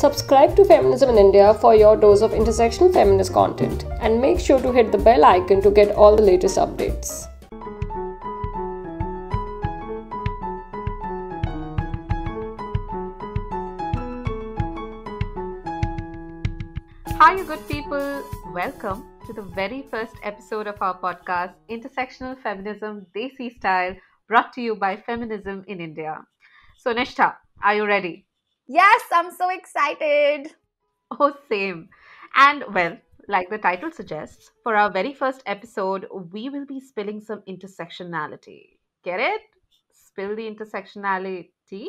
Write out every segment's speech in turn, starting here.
Subscribe to Feminism in India for your dose of intersectional feminist content and make sure to hit the bell icon to get all the latest updates. Hi, you good people. Welcome to the very first episode of our podcast, Intersectional Feminism Desi Style, brought to you by Feminism in India. So, Nishtha, are you ready? Yes, I'm so excited. Oh, same. And well, like the title suggests, for our very first episode, we will be spilling some intersectionality. Get it? Spill the intersectionality.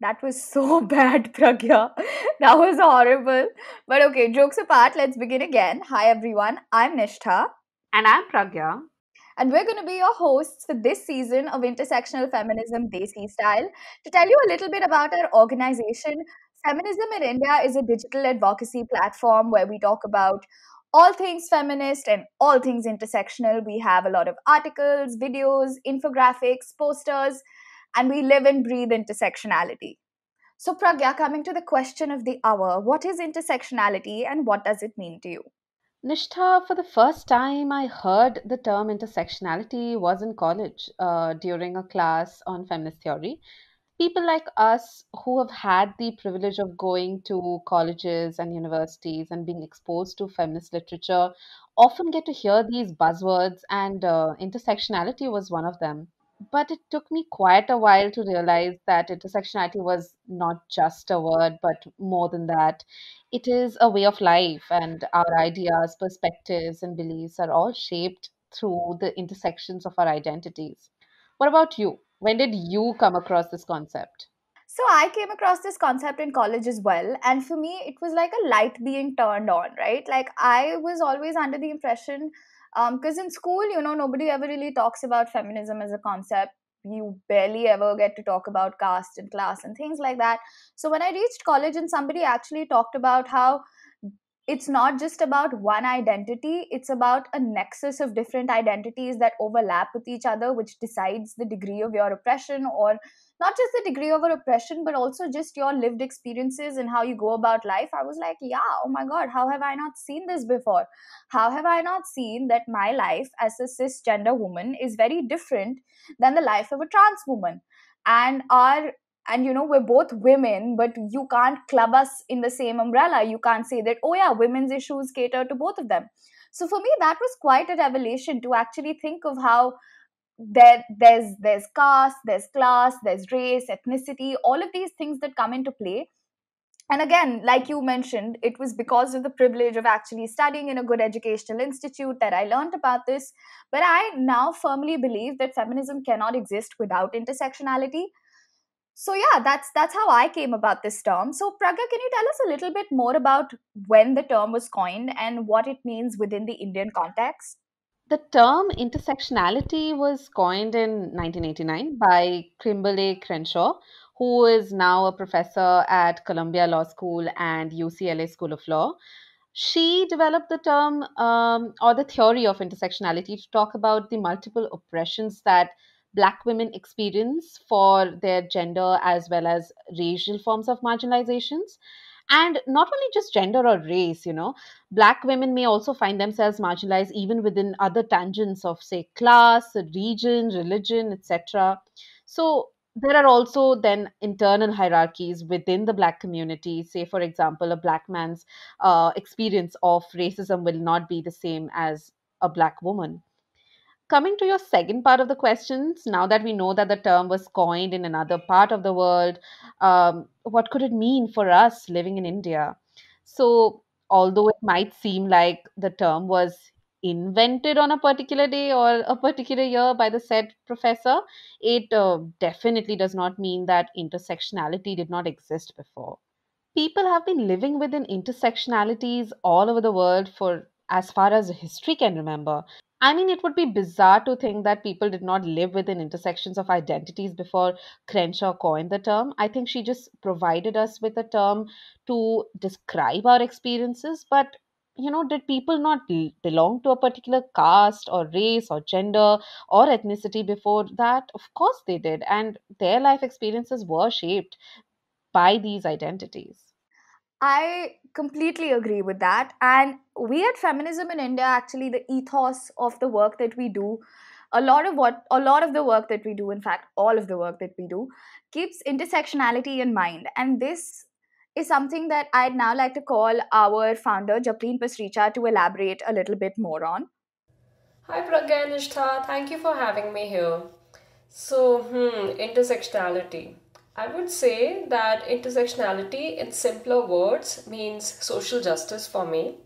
That was so bad, Pragya. That was horrible. But okay, jokes apart, let's begin again. Hi, everyone. I'm Nishtha. And I'm Pragya and we're going to be your hosts for this season of Intersectional Feminism Desi Style to tell you a little bit about our organization. Feminism in India is a digital advocacy platform where we talk about all things feminist and all things intersectional. We have a lot of articles, videos, infographics, posters, and we live and breathe intersectionality. So, Pragya, coming to the question of the hour, what is intersectionality and what does it mean to you? Nishtha, for the first time I heard the term intersectionality was in college uh, during a class on feminist theory. People like us who have had the privilege of going to colleges and universities and being exposed to feminist literature often get to hear these buzzwords, and uh, intersectionality was one of them but it took me quite a while to realize that intersectionality was not just a word, but more than that. It is a way of life, and our ideas, perspectives, and beliefs are all shaped through the intersections of our identities. What about you? When did you come across this concept? So I came across this concept in college as well. And for me, it was like a light being turned on, right? Like I was always under the impression because um, in school you know nobody ever really talks about feminism as a concept you barely ever get to talk about caste and class and things like that so when i reached college and somebody actually talked about how it's not just about one identity, it's about a nexus of different identities that overlap with each other, which decides the degree of your oppression or not just the degree of oppression, but also just your lived experiences and how you go about life. I was like, yeah, oh my God, how have I not seen this before? How have I not seen that my life as a cisgender woman is very different than the life of a trans woman? And our and you know we're both women but you can't club us in the same umbrella you can't say that oh yeah women's issues cater to both of them so for me that was quite a revelation to actually think of how there there's there's caste there's class there's race ethnicity all of these things that come into play and again like you mentioned it was because of the privilege of actually studying in a good educational institute that i learned about this but i now firmly believe that feminism cannot exist without intersectionality so yeah that's that's how i came about this term so praga can you tell us a little bit more about when the term was coined and what it means within the indian context the term intersectionality was coined in 1989 by Kimberly Crenshaw, who is now a professor at Columbia Law School and UCLA School of Law. She developed the term um, or the theory of intersectionality to talk about the multiple oppressions that black women experience for their gender as well as racial forms of marginalizations and not only just gender or race you know black women may also find themselves marginalized even within other tangents of say class region religion etc so there are also then internal hierarchies within the black community say for example a black man's uh, experience of racism will not be the same as a black woman Coming to your second part of the questions, now that we know that the term was coined in another part of the world, um, what could it mean for us living in India? So, although it might seem like the term was invented on a particular day or a particular year by the said professor, it uh, definitely does not mean that intersectionality did not exist before. People have been living within intersectionalities all over the world for as far as history can remember. I mean, it would be bizarre to think that people did not live within intersections of identities before Crenshaw coined the term. I think she just provided us with a term to describe our experiences, but you know, did people not belong to a particular caste or race or gender or ethnicity before that? Of course they did, and their life experiences were shaped by these identities. I completely agree with that. And we at Feminism in India, actually, the ethos of the work that we do, a lot of what, a lot of the work that we do, in fact, all of the work that we do, keeps intersectionality in mind. And this is something that I'd now like to call our founder, Japleen Pasricha, to elaborate a little bit more on. Hi, Pragya Nishtha. Thank you for having me here. So, hmm, intersectionality. I would say that intersectionality, in simpler words, means social justice for me.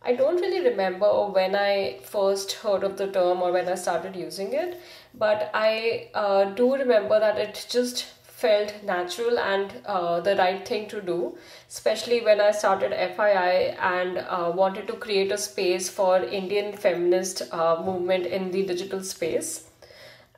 I don't really remember when I first heard of the term or when I started using it, but I uh, do remember that it just felt natural and uh, the right thing to do, especially when I started FII and uh, wanted to create a space for Indian feminist uh, movement in the digital space.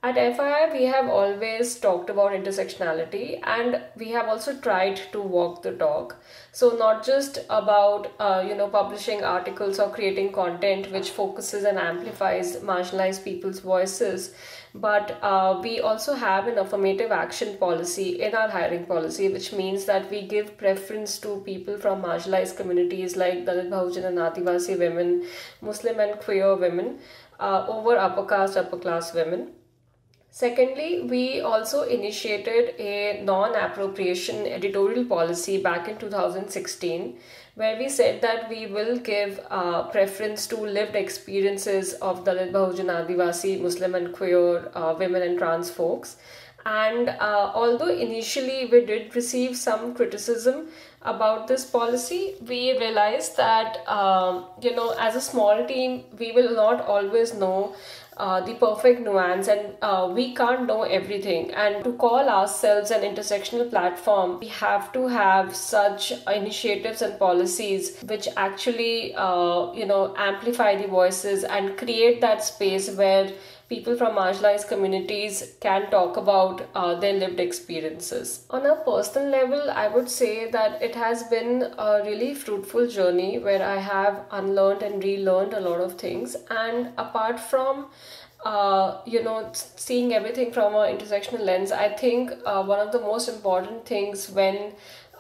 At FII, we have always talked about intersectionality and we have also tried to walk the talk. So, not just about, uh, you know, publishing articles or creating content which focuses and amplifies marginalized people's voices, but uh, we also have an affirmative action policy in our hiring policy, which means that we give preference to people from marginalized communities like Dalit Bahujan and Adivasi women, Muslim and queer women, uh, over upper caste, upper class women Secondly, we also initiated a non appropriation editorial policy back in 2016, where we said that we will give uh, preference to lived experiences of Dalit Bahujan Adivasi, Muslim and queer uh, women and trans folks. And uh, although initially we did receive some criticism about this policy, we realized that, um, you know, as a small team, we will not always know uh, the perfect nuance and uh, we can't know everything and to call ourselves an intersectional platform we have to have such initiatives and policies which actually uh, you know amplify the voices and create that space where people from marginalized communities can talk about uh, their lived experiences. On a personal level, I would say that it has been a really fruitful journey where I have unlearned and relearned a lot of things. And apart from uh, you know, seeing everything from an intersectional lens, I think uh, one of the most important things when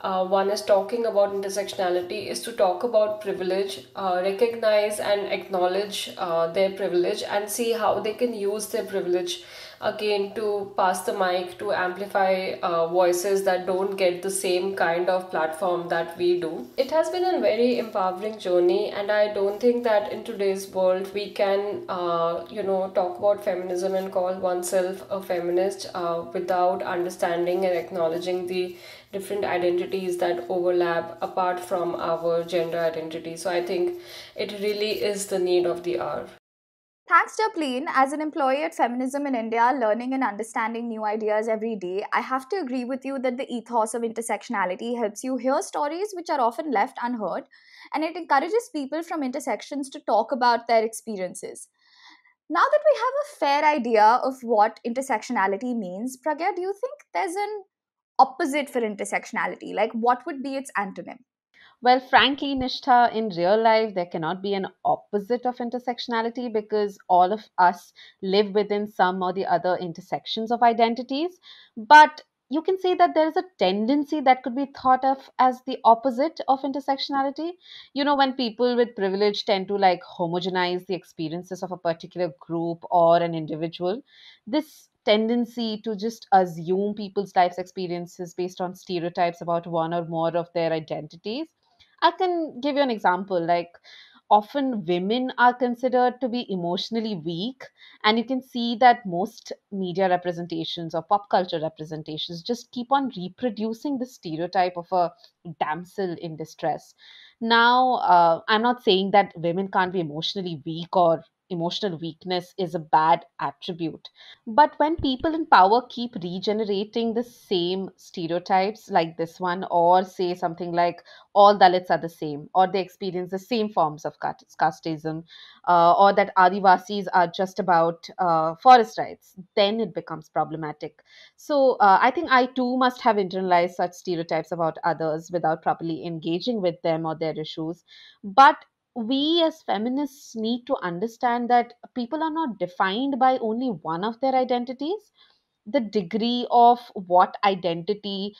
uh, one is talking about intersectionality is to talk about privilege, uh, recognize and acknowledge uh, their privilege, and see how they can use their privilege again to pass the mic to amplify uh, voices that don't get the same kind of platform that we do. It has been a very empowering journey, and I don't think that in today's world we can, uh, you know, talk about feminism and call oneself a feminist uh, without understanding and acknowledging the different identities that overlap apart from our gender identity. So I think it really is the need of the hour. Thanks to as an employee at Feminism in India, learning and understanding new ideas every day, I have to agree with you that the ethos of intersectionality helps you hear stories which are often left unheard, and it encourages people from intersections to talk about their experiences. Now that we have a fair idea of what intersectionality means, Pragya, do you think there's an opposite for intersectionality? Like, what would be its antonym? Well, frankly, Nishtha, in real life, there cannot be an opposite of intersectionality because all of us live within some or the other intersections of identities. But you can say that there is a tendency that could be thought of as the opposite of intersectionality. You know, when people with privilege tend to like homogenize the experiences of a particular group or an individual, this tendency to just assume people's lives' experiences based on stereotypes about one or more of their identities I can give you an example. Like, often women are considered to be emotionally weak, and you can see that most media representations or pop culture representations just keep on reproducing the stereotype of a damsel in distress. Now, uh, I'm not saying that women can't be emotionally weak or emotional weakness is a bad attribute. But when people in power keep regenerating the same stereotypes like this one, or say something like all Dalits are the same, or they experience the same forms of casteism, uh, or that Adivasis are just about uh, forest rights, then it becomes problematic. So uh, I think I too must have internalized such stereotypes about others without properly engaging with them or their issues. But we as feminists need to understand that people are not defined by only one of their identities. The degree of what identity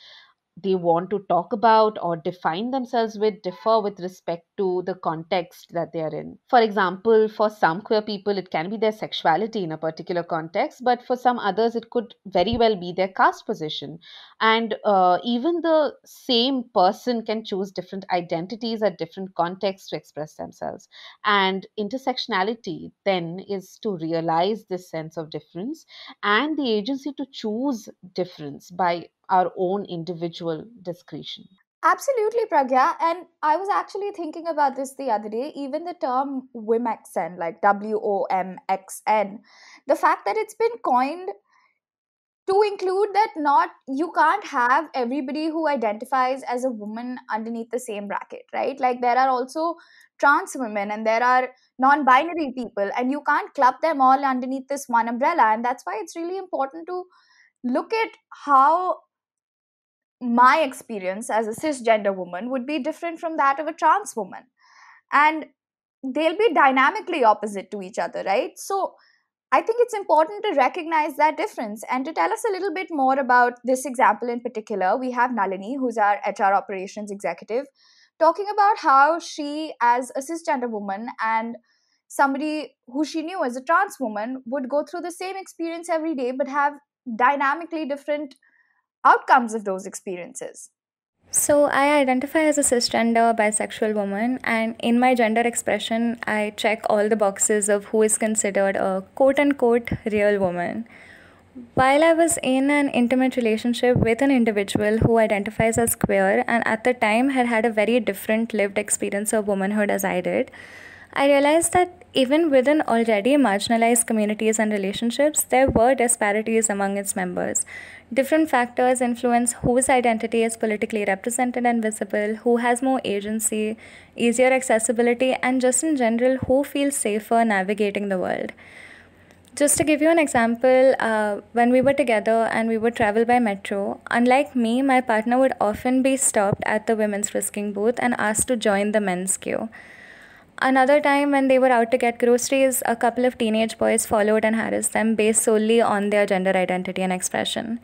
they want to talk about or define themselves with differ with respect to the context that they are in. For example, for some queer people, it can be their sexuality in a particular context, but for some others, it could very well be their caste position. And uh, even the same person can choose different identities at different contexts to express themselves. And intersectionality then is to realize this sense of difference and the agency to choose difference by our own individual discretion. Absolutely, Pragya. And I was actually thinking about this the other day. Even the term Womxn, like W O M X N, the fact that it's been coined to include that not you can't have everybody who identifies as a woman underneath the same bracket right like there are also trans women and there are non-binary people and you can't club them all underneath this one umbrella and that's why it's really important to look at how my experience as a cisgender woman would be different from that of a trans woman. And they'll be dynamically opposite to each other, right? So I think it's important to recognize that difference. And to tell us a little bit more about this example in particular, we have Nalini, who's our HR operations executive, talking about how she, as a cisgender woman and somebody who she knew as a trans woman, would go through the same experience every day but have dynamically different outcomes of those experiences. So, I identify as a cisgender bisexual woman, and in my gender expression, I check all the boxes of who is considered a quote unquote real woman. While I was in an intimate relationship with an individual who identifies as queer and at the time had had a very different lived experience of womanhood as I did, I realized that even within already marginalized communities and relationships, there were disparities among its members. Different factors influence whose identity is politically represented and visible, who has more agency, easier accessibility, and just in general, who feels safer navigating the world. Just to give you an example, uh, when we were together and we would travel by metro, unlike me, my partner would often be stopped at the women's risking booth and asked to join the men's queue. Another time, when they were out to get groceries, a couple of teenage boys followed and harassed them based solely on their gender identity and expression.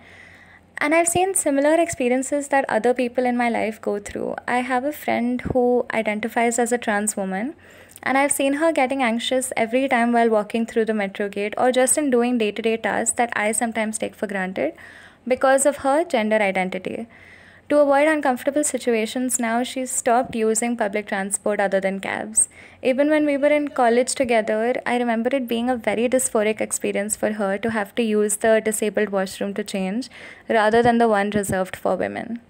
And I've seen similar experiences that other people in my life go through. I have a friend who identifies as a trans woman, and I've seen her getting anxious every time while walking through the metro gate or just in doing day to day tasks that I sometimes take for granted because of her gender identity. To avoid uncomfortable situations, now she stopped using public transport other than cabs. Even when we were in college together, I remember it being a very dysphoric experience for her to have to use the disabled washroom to change rather than the one reserved for women.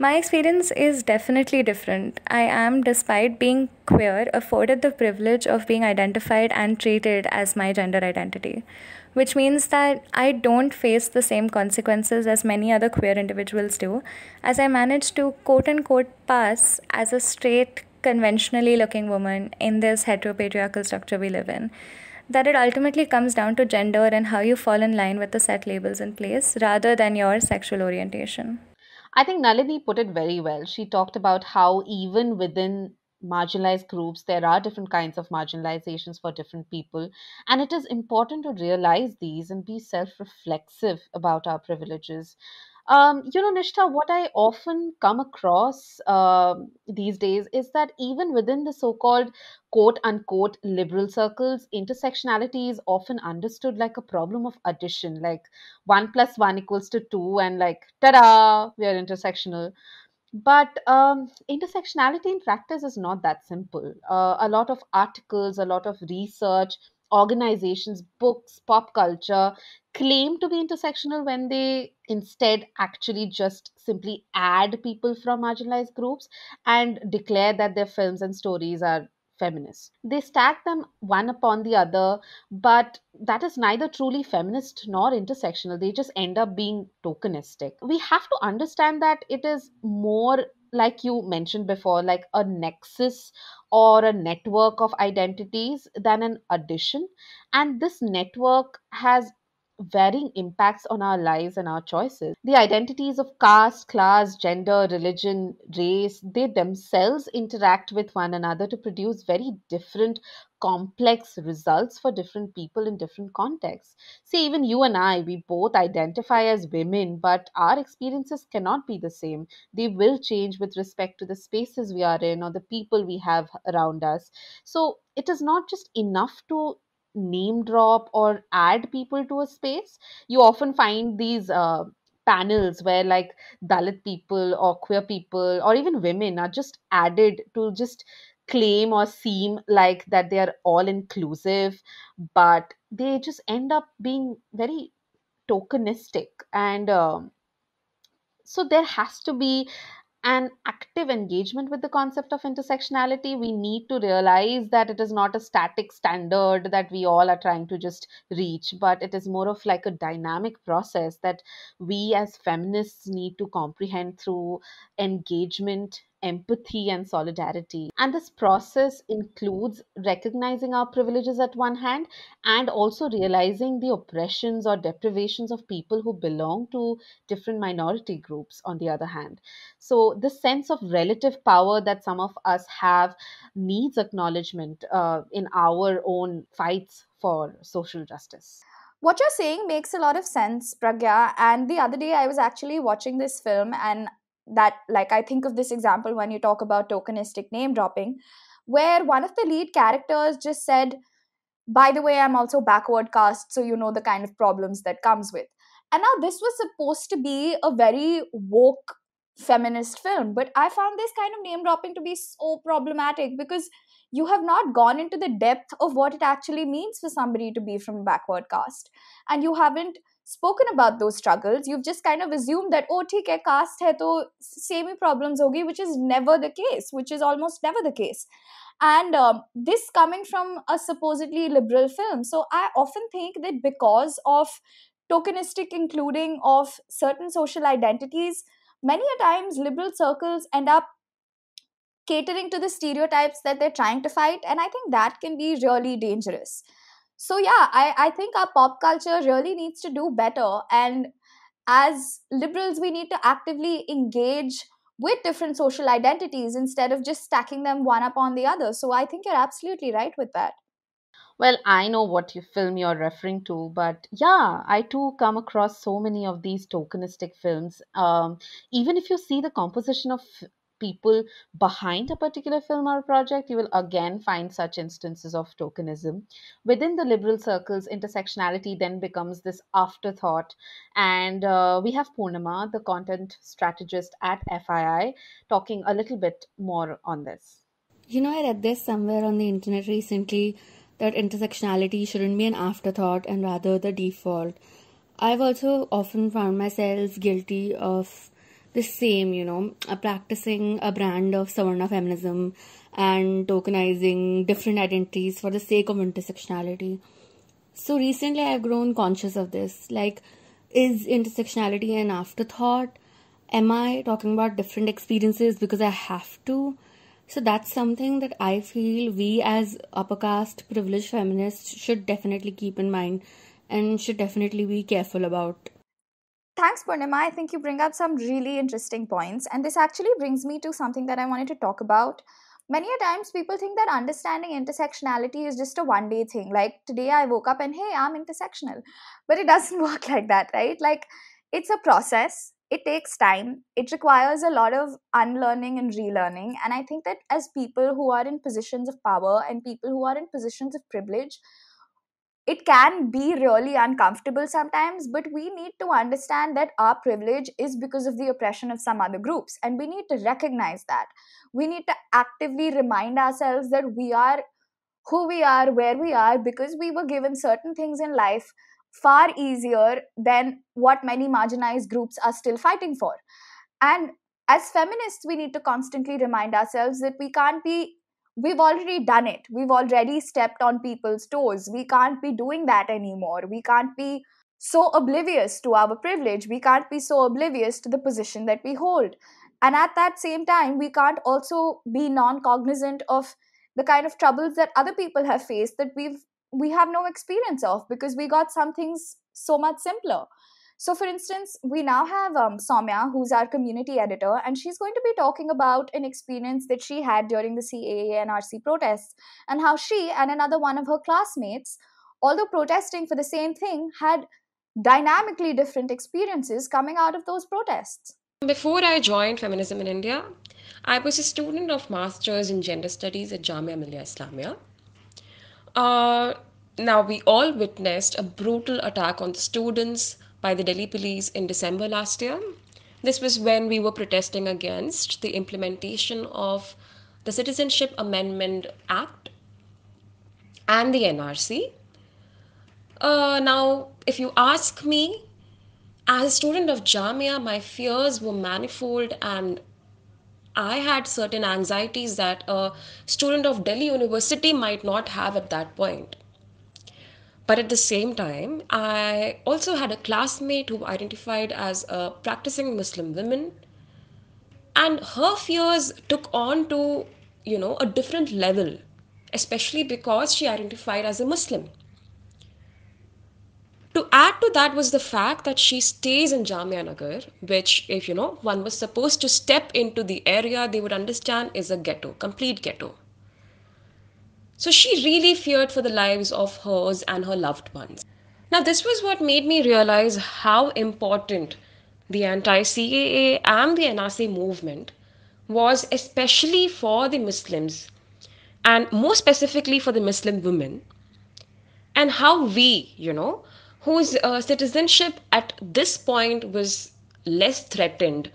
My experience is definitely different. I am, despite being queer, afforded the privilege of being identified and treated as my gender identity, which means that I don't face the same consequences as many other queer individuals do, as I manage to quote unquote pass as a straight, conventionally looking woman in this heteropatriarchal structure we live in that it ultimately comes down to gender and how you fall in line with the set labels in place rather than your sexual orientation. I think Nalini put it very well. She talked about how even within marginalized groups there are different kinds of marginalizations for different people and it is important to realize these and be self-reflexive about our privileges um, you know, Nishtha, what I often come across um, these days is that even within the so called quote unquote liberal circles, intersectionality is often understood like a problem of addition, like one plus one equals to two, and like ta da, we are intersectional. But um, intersectionality in practice is not that simple. Uh, a lot of articles, a lot of research, organizations, books, pop culture claim to be intersectional when they instead actually just simply add people from marginalized groups and declare that their films and stories are feminist. They stack them one upon the other, but that is neither truly feminist nor intersectional. They just end up being tokenistic. We have to understand that it is more like you mentioned before, like a nexus or a network of identities than an addition. And this network has varying impacts on our lives and our choices. The identities of caste, class, gender, religion, race, they themselves interact with one another to produce very different complex results for different people in different contexts. See, even you and I, we both identify as women, but our experiences cannot be the same. They will change with respect to the spaces we are in or the people we have around us. So it is not just enough to name drop or add people to a space, you often find these uh, panels where like Dalit people or queer people or even women are just added to just claim or seem like that they are all inclusive, but they just end up being very tokenistic and. Um, so there has to be an active engagement with the concept of intersectionality, we need to realize that it is not a static standard that we all are trying to just reach, but it is more of like a dynamic process that we as feminists need to comprehend through engagement empathy and solidarity. And this process includes recognizing our privileges at one hand and also realizing the oppressions or deprivations of people who belong to different minority groups on the other hand. So, this sense of relative power that some of us have needs acknowledgement uh, in our own fights for social justice what you're saying makes a lot of sense pragya and the other day i was actually watching this film and that like i think of this example when you talk about tokenistic name dropping where one of the lead characters just said by the way i'm also backward cast so you know the kind of problems that comes with and now this was supposed to be a very woke feminist film but i found this kind of name dropping to be so problematic because you have not gone into the depth of what it actually means for somebody to be from a backward caste and you haven't spoken about those struggles. You've just kind of assumed that, oh, theek hai, caste hai, to same problems hogi, which is never the case, which is almost never the case. And um, this coming from a supposedly liberal film. So I often think that because of tokenistic including of certain social identities, many a times liberal circles end up catering to the stereotypes that they're trying to fight. And I think that can be really dangerous so yeah I, I think our pop culture really needs to do better and as liberals we need to actively engage with different social identities instead of just stacking them one upon the other so i think you're absolutely right with that well, I know what you film you're referring to, but yeah, I too come across so many of these tokenistic films. Um, even if you see the composition of people behind a particular film or project, you will again find such instances of tokenism. Within the liberal circles, intersectionality then becomes this afterthought. And uh, we have Poonama, the content strategist at FII, talking a little bit more on this. You know, I read this somewhere on the internet recently that intersectionality shouldn't be an afterthought and rather the default. I've also often found myself guilty of the same, you know, uh, practicing a brand of Savarna feminism and tokenizing different identities for the sake of intersectionality. So recently I've grown conscious of this. Like, is intersectionality an afterthought? Am I talking about different experiences because I have to? So that's something that I feel we as upper caste privileged feminists should definitely keep in mind and should definitely be careful about Thanks, Purnima. I think you bring up some really interesting points. And this actually brings me to something that I wanted to talk about. Many a times people think that understanding intersectionality is just a one day thing. Like today I woke up and hey, I'm intersectional. But it doesn't work like that, right? Like it's a process, it takes time, it requires a lot of unlearning and relearning. And I think that as people who are in positions of power and people who are in positions of privilege, it can be really uncomfortable sometimes, but we need to understand that our privilege is because of the oppression of some other groups. And we need to recognize that. We need to actively remind ourselves that we are who we are, where we are, because we were given certain things in life far easier than what many marginalized groups are still fighting for. And as feminists, we need to constantly remind ourselves that we can't be we've already done it. We've already stepped on people's toes. We can't be doing that anymore. We can't be so oblivious to our privilege. We can't be so oblivious to the position that we hold. And at that same time, we can't also be non cognizant of the kind of troubles that other people have faced that we've we have no experience of because we got some things so much simpler so, for instance, we now have um, Soumya, who's our community editor, and she's going to be talking about an experience that she had during the CAA and RC protests, and how she and another one of her classmates, although protesting for the same thing, had dynamically different experiences coming out of those protests. Before I joined Feminism in India, I was a student of Masters in Gender Studies at Jamia Millia Islamia. Uh, now, we all witnessed a brutal attack on the students by the Delhi police in December last year. This was when we were protesting against the implementation of the Citizenship Amendment Act and the NRC. Uh, now, if you ask me, as a student of Jamia, my fears were manifold and I had certain anxieties that a student of Delhi University might not have at that point. But at the same time, I also had a classmate who identified as a practicing Muslim woman. And her fears took on to, you know, a different level, especially because she identified as a Muslim. To add to that was the fact that she stays in Jamia Nagar, which, if you know, one was supposed to step into the area they would understand is a ghetto, complete ghetto. So she really feared for the lives of hers and her loved ones. Now, this was what made me realize how important the anti CAA and the NRC movement was, especially for the Muslims and more specifically for the Muslim women, and how we, you know, whose uh, citizenship at this point was less threatened,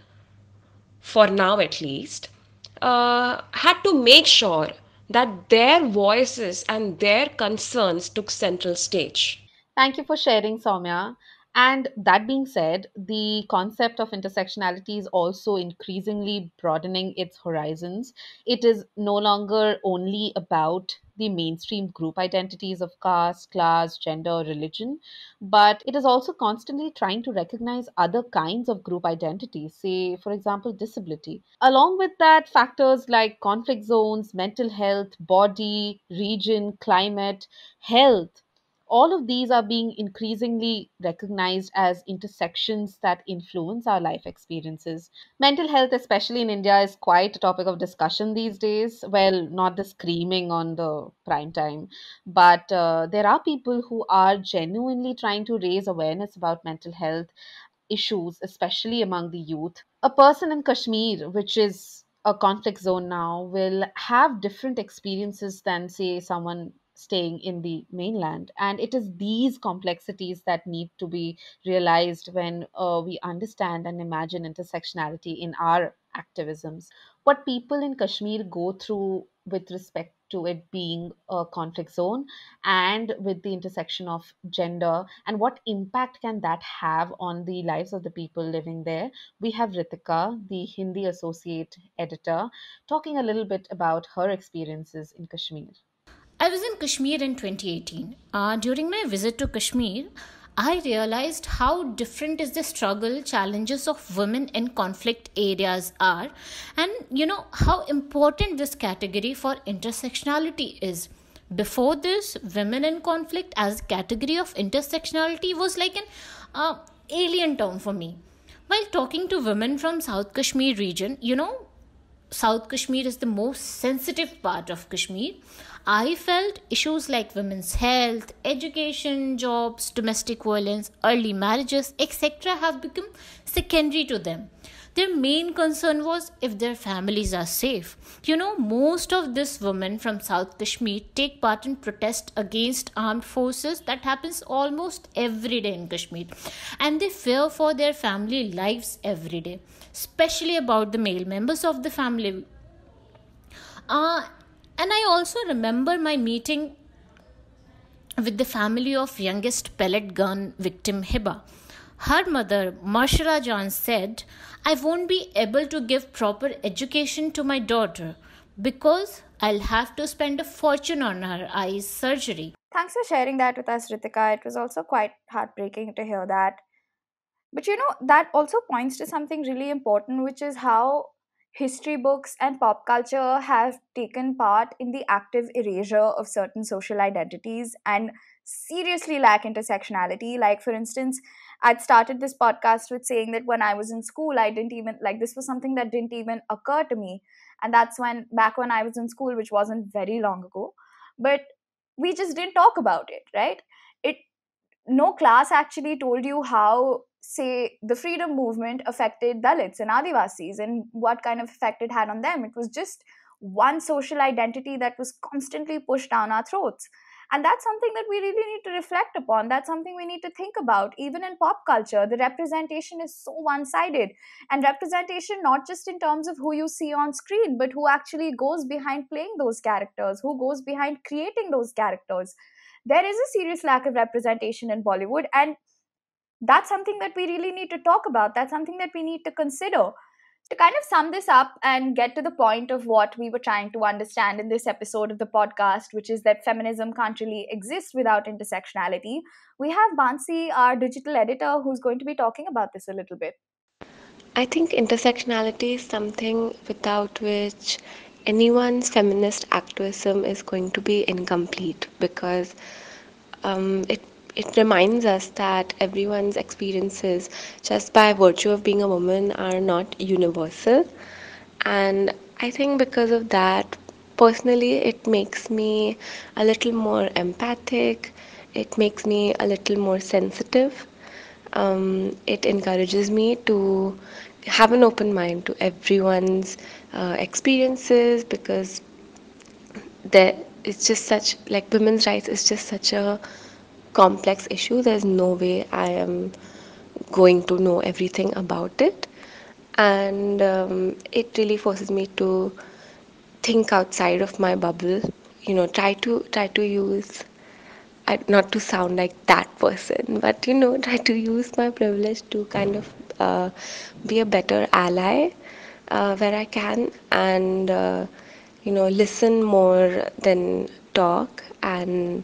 for now at least, uh, had to make sure that their voices and their concerns took central stage. Thank you for sharing, Soumya. And that being said, the concept of intersectionality is also increasingly broadening its horizons. It is no longer only about the mainstream group identities of caste, class, gender, religion, but it is also constantly trying to recognize other kinds of group identities, say, for example, disability. Along with that, factors like conflict zones, mental health, body, region, climate, health, all of these are being increasingly recognized as intersections that influence our life experiences. Mental health, especially in India, is quite a topic of discussion these days. Well, not the screaming on the prime time, but uh, there are people who are genuinely trying to raise awareness about mental health issues, especially among the youth. A person in Kashmir, which is a conflict zone now will have different experiences than say someone staying in the mainland. And it is these complexities that need to be realized when uh, we understand and imagine intersectionality in our activisms. What people in Kashmir go through with respect to it being a conflict zone and with the intersection of gender and what impact can that have on the lives of the people living there we have ritika the hindi associate editor talking a little bit about her experiences in kashmir I was in Kashmir in 2018. Uh, during my visit to Kashmir, I realized how different is the struggle challenges of women in conflict areas are and you know how important this category for intersectionality is. Before this, women in conflict as category of intersectionality was like an uh, alien term for me. While talking to women from South Kashmir region, you know, South Kashmir is the most sensitive part of Kashmir, I felt issues like women's health, education, jobs, domestic violence, early marriages, etc., have become secondary to them. Their main concern was if their families are safe. You know, most of these women from South Kashmir take part in protest against armed forces. That happens almost every day in Kashmir. And they fear for their family lives every day especially about the male members of the family. Uh, and I also remember my meeting with the family of youngest pellet gun victim Hiba. Her mother, Marshara John, said, I won't be able to give proper education to my daughter because I'll have to spend a fortune on her eye surgery. Thanks for sharing that with us, Ritika. It was also quite heartbreaking to hear that. But you know, that also points to something really important, which is how history books and pop culture have taken part in the active erasure of certain social identities and seriously lack intersectionality. Like, for instance, I'd started this podcast with saying that when I was in school, I didn't even, like, this was something that didn't even occur to me. And that's when, back when I was in school, which wasn't very long ago. But we just didn't talk about it, right? no class actually told you how say the freedom movement affected dalits and adivasis and what kind of effect it had on them it was just one social identity that was constantly pushed down our throats and that's something that we really need to reflect upon that's something we need to think about even in pop culture the representation is so one sided and representation not just in terms of who you see on screen but who actually goes behind playing those characters who goes behind creating those characters there is a serious lack of representation in Bollywood. And that's something that we really need to talk about. That's something that we need to consider. To kind of sum this up and get to the point of what we were trying to understand in this episode of the podcast, which is that feminism can't really exist without intersectionality, we have Bansi, our digital editor, who's going to be talking about this a little bit. I think intersectionality is something without which anyone's feminist activism is going to be incomplete because um, it it reminds us that everyone's experiences just by virtue of being a woman are not universal and i think because of that personally it makes me a little more empathic it makes me a little more sensitive um, it encourages me to have an open mind to everyone's uh, experiences because there it's just such like women's rights is just such a complex issue there's no way i am going to know everything about it and um, it really forces me to think outside of my bubble you know try to try to use I, not to sound like that person but you know try to use my privilege to kind of uh, be a better ally uh, where I can and uh, you know listen more than talk and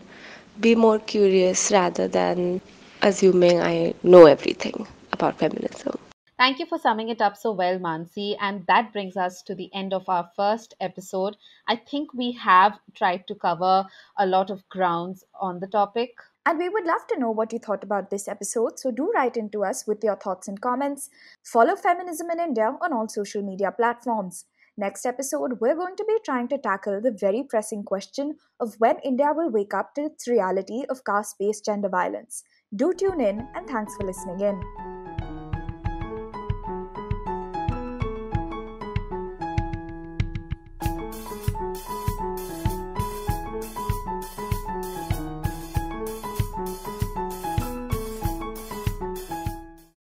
be more curious rather than assuming I know everything about feminism. Thank you for summing it up so well, Mansi. And that brings us to the end of our first episode. I think we have tried to cover a lot of grounds on the topic and we would love to know what you thought about this episode, so do write into us with your thoughts and comments. Follow Feminism in India on all social media platforms. Next episode, we're going to be trying to tackle the very pressing question of when India will wake up to its reality of caste based gender violence. Do tune in and thanks for listening in.